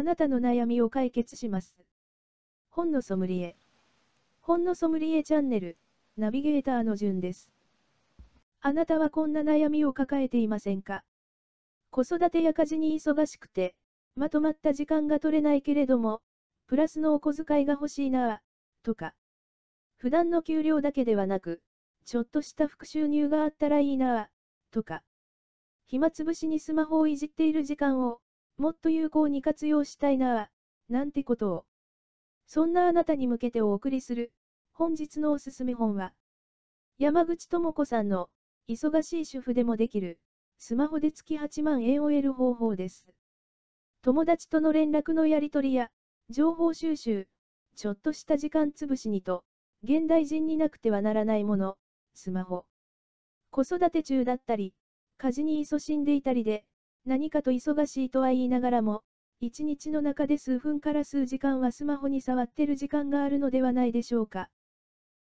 あなたの悩みを解決します。本のソムリエ。本のソムリエチャンネル、ナビゲーターの順です。あなたはこんな悩みを抱えていませんか子育てや家事に忙しくて、まとまった時間が取れないけれども、プラスのお小遣いが欲しいなぁ、とか。普段の給料だけではなく、ちょっとした副収入があったらいいなぁ、とか。暇つぶしにスマホをいじっている時間を、もっと有効に活用したいなぁ、なんてことを。そんなあなたに向けてお送りする、本日のおすすめ本は、山口智子さんの、忙しい主婦でもできる、スマホで月8万円を得る方法です。友達との連絡のやり取りや、情報収集、ちょっとした時間つぶしにと、現代人になくてはならないもの、スマホ。子育て中だったり、家事に勤しんでいたりで、何かと忙しいとは言いながらも、一日の中で数分から数時間はスマホに触ってる時間があるのではないでしょうか。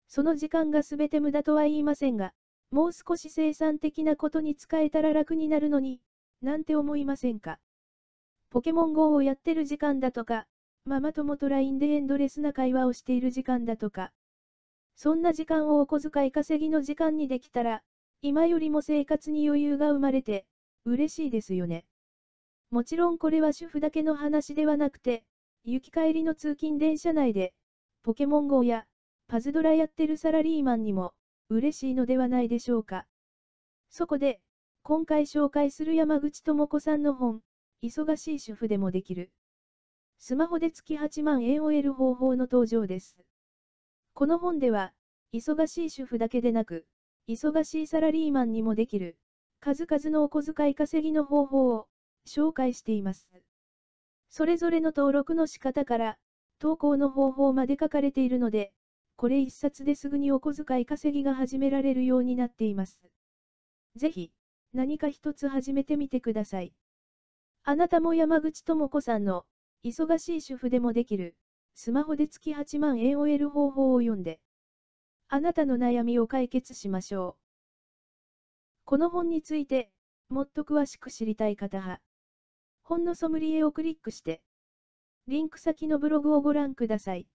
その時間が全て無駄とは言いませんが、もう少し生産的なことに使えたら楽になるのに、なんて思いませんか。ポケモン GO をやってる時間だとか、ママ友と LINE でエンドレスな会話をしている時間だとか。そんな時間をお小遣い稼ぎの時間にできたら、今よりも生活に余裕が生まれて、嬉しいですよね。もちろんこれは主婦だけの話ではなくて、行き帰りの通勤電車内で、ポケモン GO や、パズドラやってるサラリーマンにも、嬉しいのではないでしょうか。そこで、今回紹介する山口智子さんの本、忙しい主婦でもできる。スマホで月8万円を得る方法の登場です。この本では、忙しい主婦だけでなく、忙しいサラリーマンにもできる、数々のお小遣い稼ぎの方法を紹介しています。それぞれの登録の仕方から投稿の方法まで書かれているので、これ一冊ですぐにお小遣い稼ぎが始められるようになっています。ぜひ、何か一つ始めてみてください。あなたも山口智子さんの、忙しい主婦でもできる、スマホで月8万円を得る方法を読んで、あなたの悩みを解決しましょう。この本について、もっと詳しく知りたい方は、本のソムリエをクリックして、リンク先のブログをご覧ください。